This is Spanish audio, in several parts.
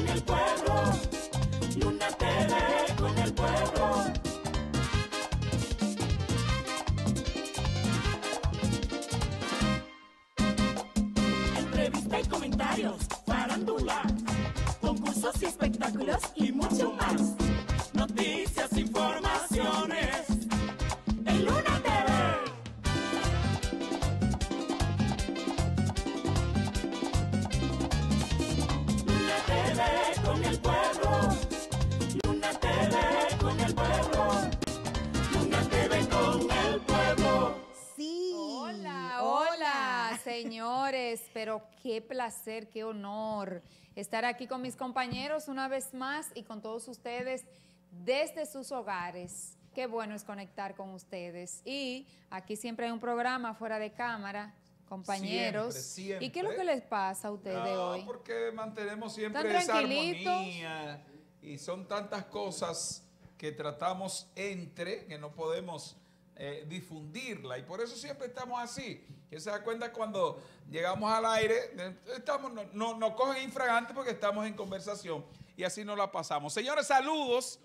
con el pueblo. pero qué placer, qué honor estar aquí con mis compañeros una vez más y con todos ustedes desde sus hogares. Qué bueno es conectar con ustedes. Y aquí siempre hay un programa fuera de cámara, compañeros. ¿Y qué es lo que les pasa a ustedes hoy? Porque mantenemos siempre esa armonía y son tantas cosas que tratamos entre que no podemos eh, difundirla y por eso siempre estamos así ¿Quién se da cuenta cuando llegamos al aire? Estamos, no, nos cogen infragante porque estamos en conversación y así nos la pasamos. Señores, saludos.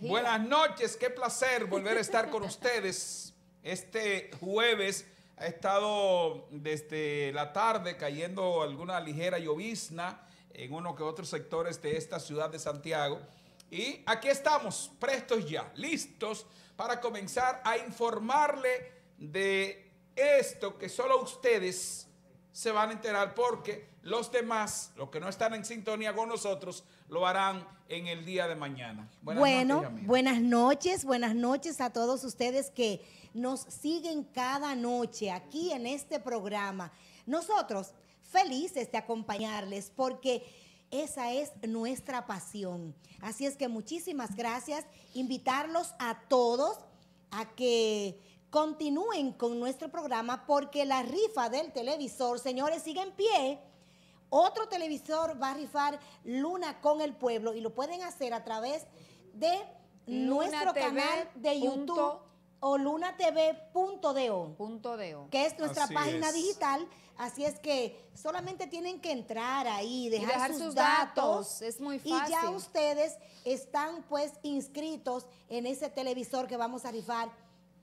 Buenas noches, qué placer volver a estar con ustedes. Este jueves ha estado desde la tarde cayendo alguna ligera llovizna en uno que otros sectores de esta ciudad de Santiago. Y aquí estamos, prestos ya, listos para comenzar a informarle de esto que solo ustedes se van a enterar porque los demás, los que no están en sintonía con nosotros, lo harán en el día de mañana. Buenas bueno, buenas noches, buenas noches a todos ustedes que nos siguen cada noche aquí en este programa. Nosotros felices de acompañarles porque esa es nuestra pasión. Así es que muchísimas gracias, invitarlos a todos a que Continúen con nuestro programa porque la rifa del televisor, señores, sigue en pie. Otro televisor va a rifar Luna con el pueblo y lo pueden hacer a través de nuestro canal de YouTube o lunatv.deo, que es nuestra página digital. Así es que solamente tienen que entrar ahí, dejar, sus, datos, datos. Es muy fácil. Y ya ustedes están pues inscritos en ese televisor que vamos a rifar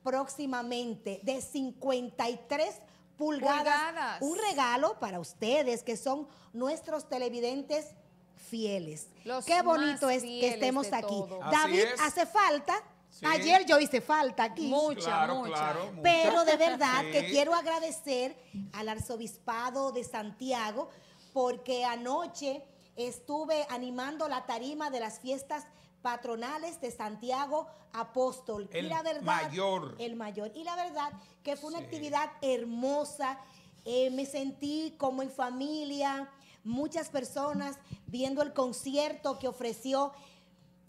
próximamente de 53 pulgadas, Un regalo para ustedes que son nuestros televidentes fieles. Qué bonito es que estemos aquí. David, hace falta. Ayer yo hice falta aquí. Mucha, mucha. Pero de verdad que quiero agradecer al arzobispado de Santiago porque anoche estuve animando la tarima de las fiestas patronales de Santiago Apóstol. El la verdad, mayor. El mayor. Y la verdad que fue una actividad hermosa. Eh, me sentí como en familia, muchas personas viendo el concierto que ofreció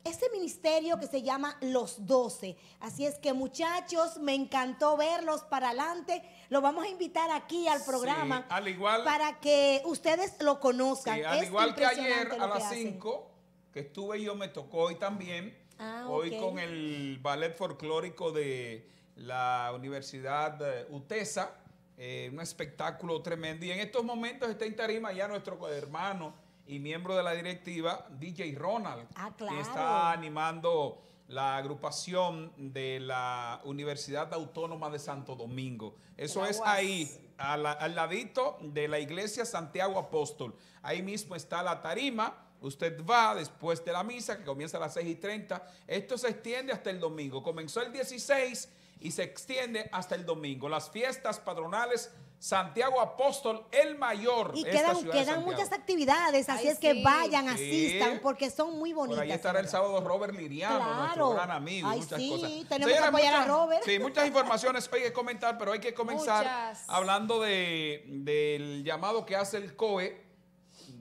ese ministerio que se llama Los doce Así es que muchachos, me encantó verlos para adelante. Lo vamos a invitar aquí al programa para que ustedes lo conozcan. al igual que ayer a las 5 que estuve yo me tocó hoy también. Ah, hoy con el ballet folclórico de la Universidad eh, UTESA. Eh, un espectáculo tremendo. Y en estos momentos está en tarima ya nuestro hermano y miembro de la directiva, DJ Ronald, ah, que está animando la agrupación de la Universidad Autónoma de Santo Domingo. Eso es ahí, al, al ladito de la iglesia Santiago Apóstol. Ahí mismo está la tarima Usted va después de la misa, que comienza a las 6 y 30. Esto se extiende hasta el domingo. Comenzó el 16 y se extiende hasta el domingo. Las fiestas patronales Santiago Apóstol el Mayor. Y quedan, quedan muchas actividades, así es que vayan, asistan, porque son muy bonitas. Por ahí estará el sábado Robert Liriano, nuestro gran amigo. Ay, muchas sí, tenemos que apoyar a Robert. Sí, muchas informaciones hay que comentar, pero hay que comenzar hablando de, del llamado que hace el COE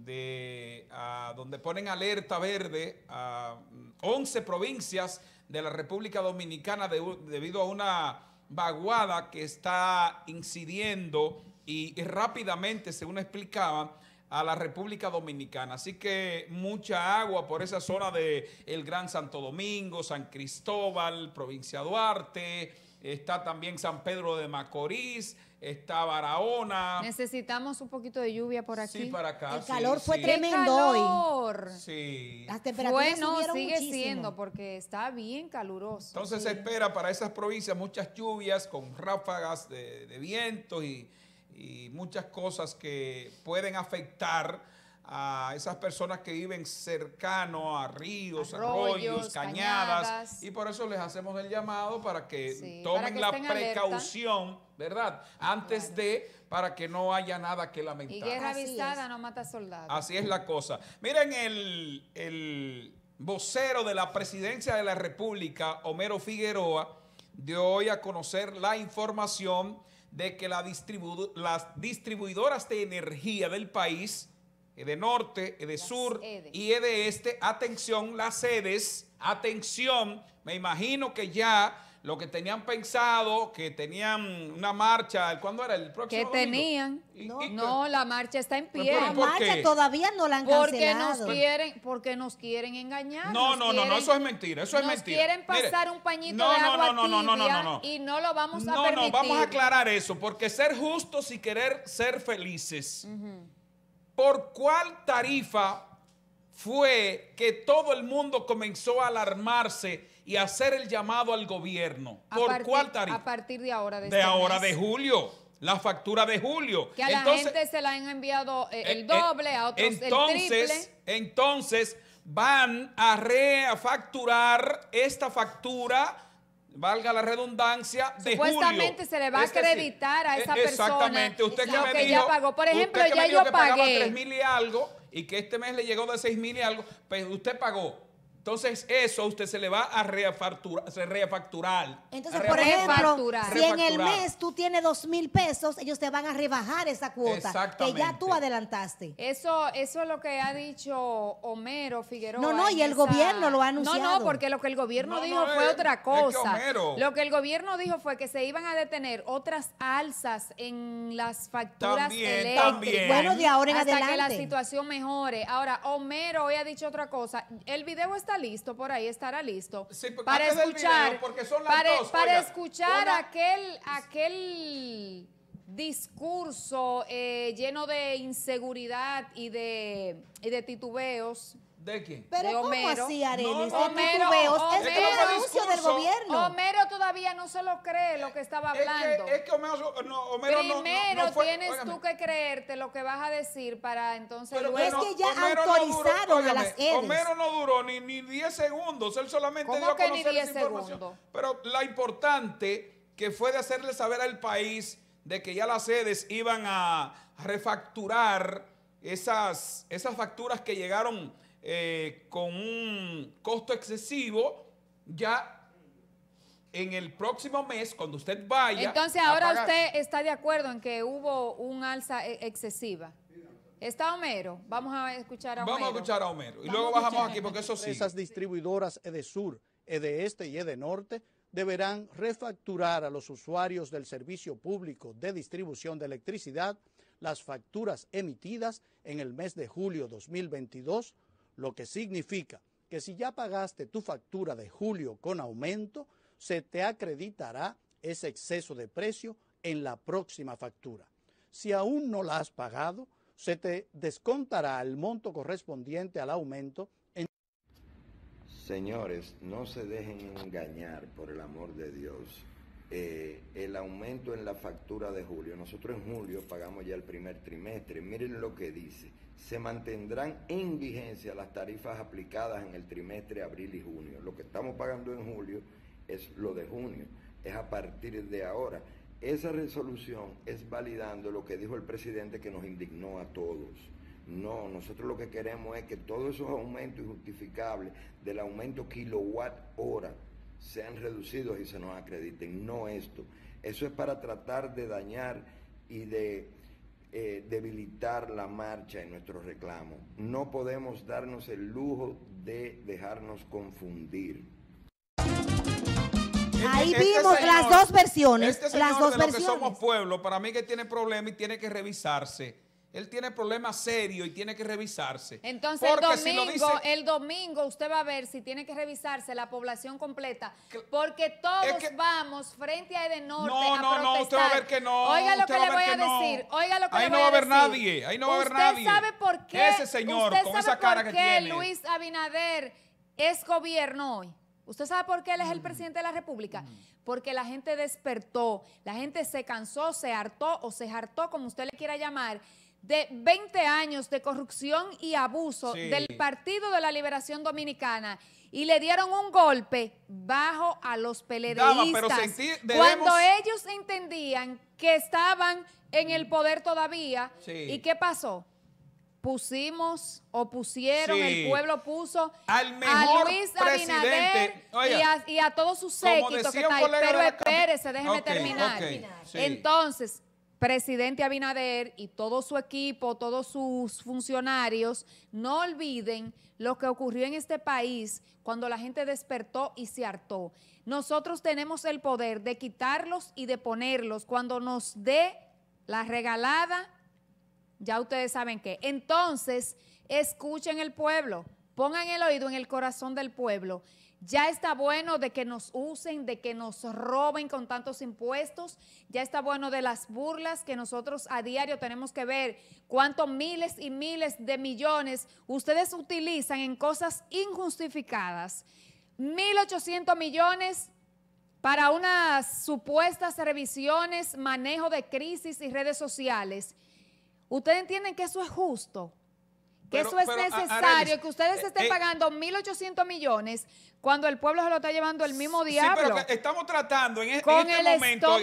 de, donde ponen alerta verde a 11 mm, provincias de la República Dominicana debido a una vaguada que está incidiendo y, rápidamente, según explicaba, a la República Dominicana. Así que mucha agua por esa zona de el Gran Santo Domingo, San Cristóbal, Provincia Duarte, está también San Pedro de Macorís, está Barahona. Necesitamos un poquito de lluvia por aquí. Sí, para acá. El calor fue tremendo calor! hoy. Sí. Las temperaturas bueno, sigue siendo porque está bien caluroso. Entonces se espera para esas provincias muchas lluvias con ráfagas de, viento y muchas cosas que pueden afectar a esas personas que viven cercano a ríos, arroyos, cañadas, y por eso les hacemos el llamado para que tomen la precaución, ¿verdad? Antes de, para que no haya nada que lamentar. Y guerra avisada no mata soldados. Así es la cosa. Miren el, vocero de la presidencia de la República, Homero Figueroa, dio hoy a conocer la información de que las distribuidoras de energía del país eh, de norte, eh, de sur y eh, de este. Atención, las sedes, atención, me imagino que ya lo que tenían pensado, que tenían una marcha, ¿cuándo era? El próximo Que tenían. no, la marcha está en pie. La marcha todavía no la han porque Nos quieren, porque nos quieren engañar. No, no, no, eso es mentira, eso es nos quieren pasar un pañito no, de agua y no lo vamos a permitir. No, no, vamos a aclarar eso, porque ser justos y querer ser felices... ¿por cuál tarifa fue que todo el mundo comenzó a alarmarse y a hacer el llamado al gobierno? ¿Por cuál tarifa? A partir de ahora. De, julio. de este ahora, de julio. La factura de julio. Que a la gente se la han enviado eh, el eh, eh, doble, a otros entonces, Entonces van a refacturar esta factura valga la redundancia, de Supuestamente se le va a acreditar a e- esa exactamente. persona usted que me ya pagó. Por ejemplo, usted que ya me dijo yo que pagué. pagaba 3 mil y algo y que este mes le llegó de 6 mil y algo, pues usted pagó. Entonces, eso usted se le va a refacturar. Entonces, por ejemplo, si en el mes tú tienes dos mil pesos, ellos te van a rebajar esa cuota que ya tú adelantaste. Eso, eso es lo que ha dicho Homero Figueroa. No, no, y el gobierno lo ha anunciado. No, no, porque lo que el gobierno dijo fue otra cosa. lo que el gobierno dijo fue que se iban a detener otras alzas en las facturas eléctricas. También. Bueno, de ahora en hasta que la situación mejore. Ahora, Homero hoy ha dicho otra cosa. El video está está listo, por ahí estará listo. para escuchar, para, escuchar aquel, aquel discurso eh, lleno de inseguridad y de, y de titubeos ¿De quién? Pero de ¿cómo así, haremos? Este este Homero, es anuncio del gobierno. Homero todavía no se lo cree lo que estaba hablando. Es que, Homero, Homero Primero tienes tú que creerte lo que vas a decir para entonces... Pero es que ya Homero autorizaron a las EDES. Homero no duró ni, ni 10 segundos, él solamente dio a conocer ni 10 Segundos? Pero la importante que fue de hacerle saber al país de que ya las sedes iban a refacturar esas, esas facturas que llegaron eh, con un costo excesivo, ya en el próximo mes, cuando usted vaya... Entonces, ahora usted está de acuerdo en que hubo un alza e-, excesiva. Está Homero. Vamos a escuchar a Homero. Vamos a escuchar a Homero. Y luego bajamos aquí porque eso sí. Esas distribuidoras e de sur, e de este y de norte deberán refacturar a los usuarios del servicio público de distribución de electricidad las facturas emitidas en el mes de julio 2022 lo que significa que si ya pagaste tu factura de julio con aumento, se te acreditará ese exceso de precio en la próxima factura. Si aún no la has pagado, se te descontará el monto correspondiente al aumento. En... Señores, no se dejen engañar por el amor de Dios. Eh, el aumento en la factura de julio. Nosotros en julio pagamos ya el primer trimestre. Miren lo que dice. Se mantendrán en vigencia las tarifas aplicadas en el trimestre abril y junio. Lo que estamos pagando en julio es lo de junio. Es a partir de ahora. Esa resolución es validando lo que dijo el presidente que nos indignó a todos. No, nosotros lo que queremos es que todos esos aumentos injustificables del aumento kilowatt hora sean reducidos y se nos acrediten. No esto. Eso es para tratar de dañar y de eh, debilitar la marcha en nuestro reclamo. No podemos darnos el lujo de dejarnos confundir. Ahí este vimos las dos versiones. Este las dos versiones. somos pueblo, para mí que tiene problema y tiene que revisarse él tiene problemas serios y tiene que revisarse. Entonces el domingo, el domingo usted va a ver si tiene que revisarse la población completa, porque todos vamos frente a Edenorte no, a no, protestar. No, usted va a ver que no. Oiga lo que le voy a, decir, oiga lo que ahí le voy no va a haber nadie, ahí no va a haber nadie. Usted sabe por qué. Ese señor con esa cara por qué que Luis Abinader es gobierno hoy. ¿Usted sabe por qué él es el mm. presidente de la República? Mm. Porque la gente despertó, la gente se cansó, se hartó o se hartó, como usted le quiera llamar, de 20 años de corrupción y abuso del Partido de la Liberación Dominicana y le dieron un golpe bajo a los peleadores Cuando ellos entendían que estaban en el poder todavía, ¿y qué pasó? pusimos o pusieron, el pueblo puso Al a Luis Abinader y a, todos sus séquitos que está ahí. Pero espérese, déjeme terminar. Entonces, presidente Abinader y todo su equipo, todos sus funcionarios, no olviden lo que ocurrió en este país cuando la gente despertó y se hartó. Nosotros tenemos el poder de quitarlos y de ponerlos cuando nos dé la regalada, ya ustedes saben qué. Entonces, escuchen el pueblo, pongan el oído en el corazón del pueblo. Ya está bueno de que nos usen, de que nos roben con tantos impuestos. Ya está bueno de las burlas que nosotros a diario tenemos que ver. Cuántos miles y miles de millones ustedes utilizan en cosas injustificadas. 1.800 millones para unas supuestas revisiones, manejo de crisis y redes sociales. ¿Ustedes entienden que eso es justo? Que eso es necesario, que ustedes eh, estén eh, pagando 1.800 millones cuando el pueblo se lo está llevando el mismo diablo. Sí, pero estamos tratando en, e-, este momento,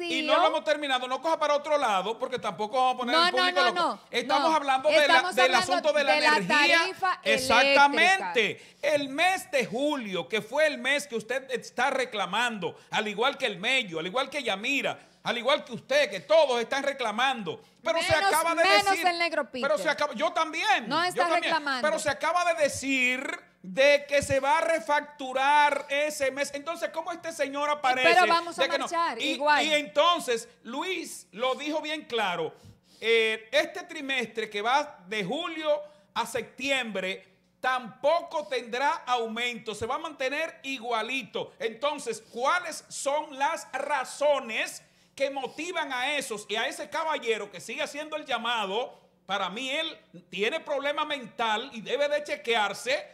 Y no lo hemos terminado, no coja para otro lado, porque tampoco vamos a poner no, público Estamos hablando del asunto de la energía. Exactamente. El mes de julio, que fue el mes que usted está reclamando, al igual que el Mello, al igual que Yamira, al igual que usted, que todos están reclamando. Pero se acaba de menos decir. El negro Pero se acaba, yo también. No está reclamando. pero se acaba de decir de que se va a refacturar ese mes. Entonces, ¿cómo este señor aparece? Pero vamos a marchar igual. Y entonces, Luis lo dijo bien claro. Eh, este trimestre que va de julio a septiembre tampoco tendrá aumento, se va a mantener igualito. Entonces, ¿cuáles son las razones? que motivan a esos y a ese caballero que sigue haciendo el llamado. Para mí él tiene problema mental y debe de chequearse.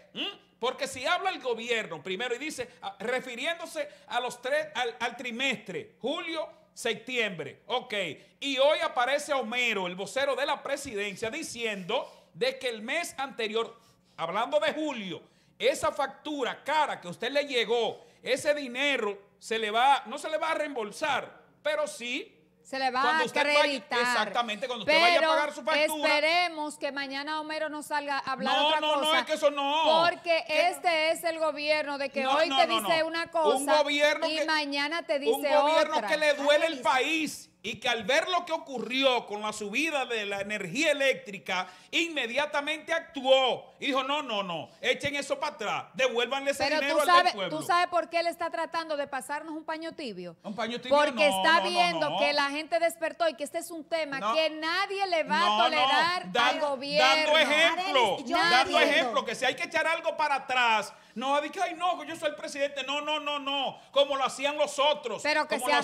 Porque si habla el gobierno primero y dice, ah, refiriéndose a los tres, al, trimestre, julio, septiembre. Ok, y hoy aparece Homero, el vocero de la presidencia, diciendo de que el mes anterior, hablando de julio, esa factura cara que usted le llegó, ese dinero se le va, no se le va a reembolsar pero sí se le va cuando a acreditar. exactamente, cuando usted vaya a pagar su factura. esperemos que mañana Homero no salga a hablar no, otra no, cosa. No, no, es que eso no. Porque este es el gobierno de que hoy te dice una cosa y mañana te dice otra. Un gobierno que le duele el país y que al ver lo que ocurrió con la subida de la energía eléctrica, inmediatamente actuó y dijo, no, no, no, echen eso para atrás, devuélvanle ese dinero tú sabes, al pueblo. ¿Tú sabes por qué él está tratando de pasarnos un paño tibio? Un paño tibio, Porque está viendo que la gente despertó y que este es un tema que nadie le va a tolerar al gobierno. Dando ejemplo, dando ejemplo, que si hay que echar algo para atrás... No, que ay, no, yo soy el presidente. No, no, no, no. Como lo hacían los otros. Pero que como lo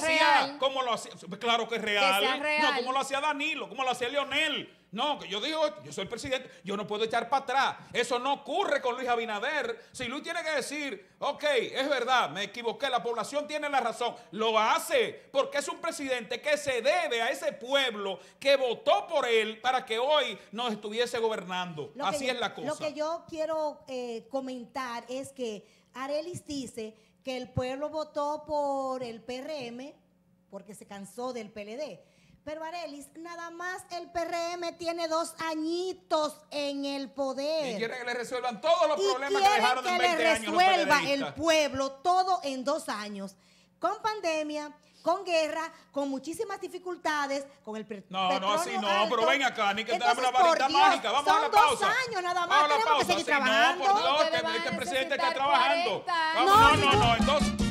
como lo hacían, Claro que es real. No, como lo hacía Danilo, como lo hacía Leonel. No, que yo digo, yo soy presidente, yo no puedo echar para atrás. Eso no ocurre con Luis Abinader. Si Luis tiene que decir, ok, es verdad, me equivoqué, la población tiene la razón, lo hace, porque es un presidente que se debe a ese pueblo que votó por él para que hoy nos estuviese gobernando. Así es la cosa. Lo que yo quiero eh, comentar es que Arelis dice que el pueblo votó por el PRM porque se cansó del PLD. Pero Arelis, nada más el PRM tiene dos añitos en el poder. Y quieren que le resuelvan todos los problemas que dejaron que en 20 años. que le resuelva el pueblo todo en dos años. Con pandemia, con guerra, con muchísimas dificultades, con el No, no, así no, pero ven acá, ni que Entonces, una varita mágica. Vamos a la pausa. dos años nada más, tenemos pausa, que seguir trabajando. No, por Dios, que este presidente está trabajando. no, no, no, no, no, entonces...